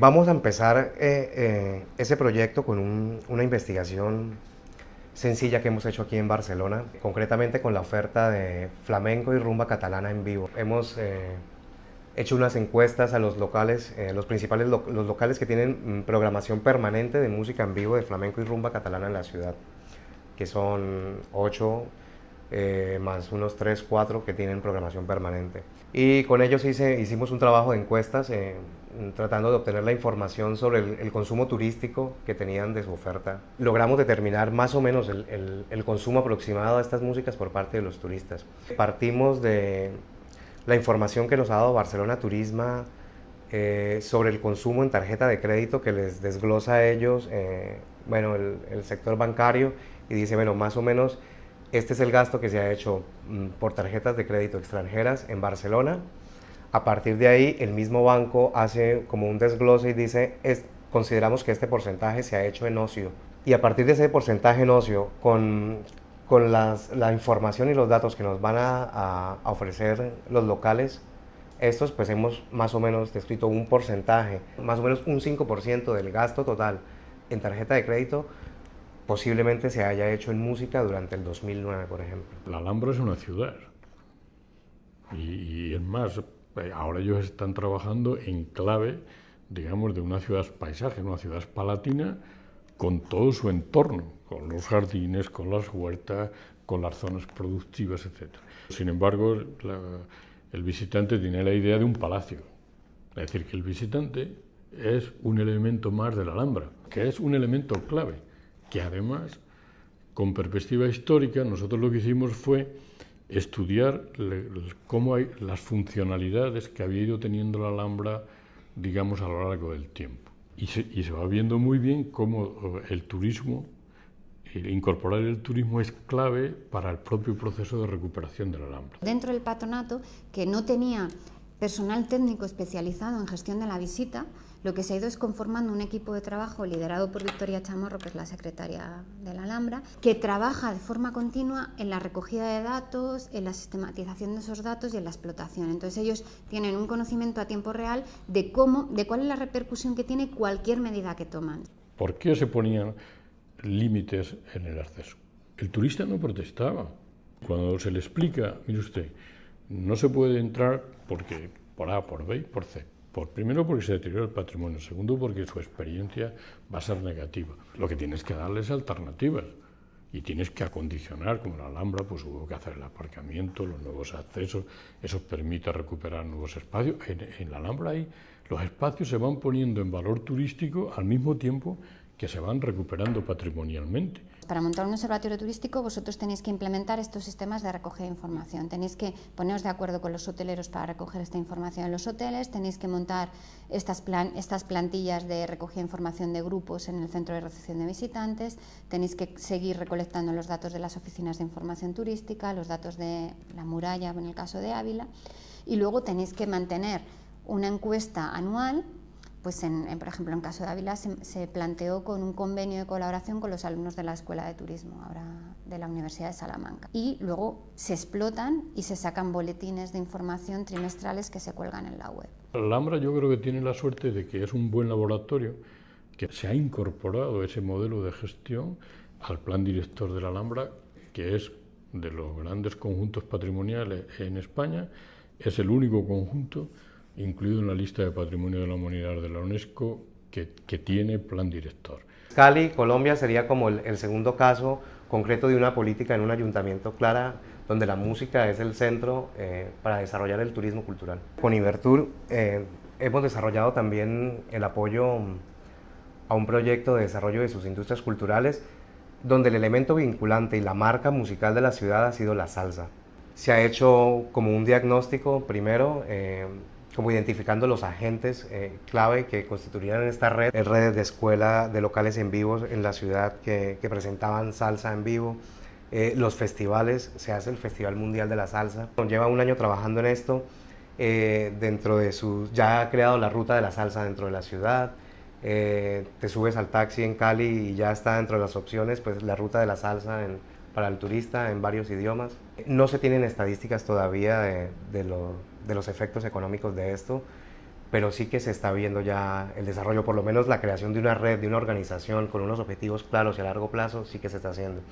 Vamos a empezar eh, eh, ese proyecto con una investigación sencilla que hemos hecho aquí en Barcelona, concretamente con la oferta de flamenco y rumba catalana en vivo. Hemos eh, hecho unas encuestas a los locales, los principales los locales que tienen mm, programación permanente de música en vivo de flamenco y rumba catalana en la ciudad, que son ocho, más unos 3, 4 que tienen programación permanente. Y con ellos hice, hicimos un trabajo de encuestas Mm, tratando de obtener la información sobre el, consumo turístico que tenían de su oferta. Logramos determinar más o menos el, consumo aproximado de estas músicas por parte de los turistas. Partimos de la información que nos ha dado Barcelona Turisma eh, sobre el consumo en tarjeta de crédito que les desglosa a ellos, eh, bueno, el, sector bancario y dice, bueno, más o menos este es el gasto que se ha hecho mm, por tarjetas de crédito extranjeras en Barcelona a partir de ahí, el mismo banco hace como un desglose y dice, es, consideramos que este porcentaje se ha hecho en ocio. Y a partir de ese porcentaje en ocio, con, con las, la información y los datos que nos van a, a, ofrecer los locales, estos pues hemos más o menos descrito un porcentaje, más o menos un 5% del gasto total en tarjeta de crédito posiblemente se haya hecho en música durante el 2009, por ejemplo. La Alhambra es una ciudad. Y, y es más, eh, ahora ellos están trabajando en clave, digamos, de una ciudad paisaje, una ciudad palatina, con todo su entorno, con los jardines, con las huertas, con las zonas productivas, etc. Sin embargo, el visitante tiene la idea de un palacio. Es decir, que el visitante es un elemento más de la Alhambra, que es un elemento clave, que además, con perspectiva histórica, nosotros lo que hicimos fue estudiar cómo hay las funcionalidades que había ido teniendo la Alhambra, digamos, a lo largo del tiempo. Y se, va viendo muy bien cómo eh, el turismo, incorporar el turismo es clave para el propio proceso de recuperación de la Alhambra. Dentro del patronato, que no tenía personal técnico especializado en gestión de la visita, lo que se ha ido es conformando un equipo de trabajo liderado por Victoria Chamorro, que es la secretaria de la Alhambra, que trabaja de forma continua en la recogida de datos, en la sistematización de esos datos y en la explotación. Entonces ellos tienen un conocimiento a tiempo real de cómo, de cuál es la repercusión que tiene cualquier medida que toman. ¿Por qué se ponían límites en el acceso? El turista no protestaba. Cuando se le explica, mire usted, no se puede entrar porque por A, por B por C. Por primero porque se deteriora el patrimonio, segundo porque su experiencia va a ser negativa. Lo que tienes que darles alternativas y tienes que acondicionar, como la Alhambra, pues hubo que hacer el aparcamiento, los nuevos accesos, eso permite recuperar nuevos espacios. En, la Alhambra los espacios se van poniendo en valor turístico al mismo tiempo que se van recuperando patrimonialmente para montar un observatorio turístico vosotros tenéis que implementar estos sistemas de recogida de información, tenéis que poneros de acuerdo con los hoteleros para recoger esta información en los hoteles, tenéis que montar estas, estas plantillas de recogida de información de grupos en el centro de recepción de visitantes, tenéis que seguir recolectando los datos de las oficinas de información turística, los datos de la muralla en el caso de Ávila, y luego tenéis que mantener una encuesta anual pues en, por ejemplo, en caso de Ávila se, planteó con un convenio de colaboración con los alumnos de la Escuela de Turismo ahora de la Universidad de Salamanca. Y luego se explotan y se sacan boletines de información trimestrales que se cuelgan en la web. La Alhambra yo creo que tiene la suerte de que es un buen laboratorio, que se ha incorporado ese modelo de gestión al plan director de la Alhambra, que es de los grandes conjuntos patrimoniales en España, es el único conjunto incluido en la lista de Patrimonio de la Humanidad de la UNESCO, que, tiene plan director. Cali, Colombia, sería como el, segundo caso concreto de una política en un ayuntamiento clara, donde la música es el centro eh, para desarrollar el turismo cultural. Con Ibertur eh, hemos desarrollado también el apoyo mm, a un proyecto de desarrollo de sus industrias culturales, donde el elemento vinculante y la marca musical de la ciudad ha sido la salsa. Se ha hecho como un diagnóstico, primero, eh, como identificando los agentes eh, clave que constituirían esta red, redes de escuela, de locales en vivo en la ciudad que, presentaban salsa en vivo, eh, los festivales, se hace el Festival Mundial de la Salsa. Lleva un año trabajando en esto, eh, dentro de su, ya ha creado la ruta de la salsa dentro de la ciudad, te subes al taxi en Cali y ya está dentro de las opciones, pues la ruta de la salsa en, para el turista en varios idiomas. No se tienen estadísticas todavía de, los efectos económicos de esto, pero sí que se está viendo ya el desarrollo, por lo menos la creación de una red, de una organización con unos objetivos claros y a largo plazo, sí que se está haciendo.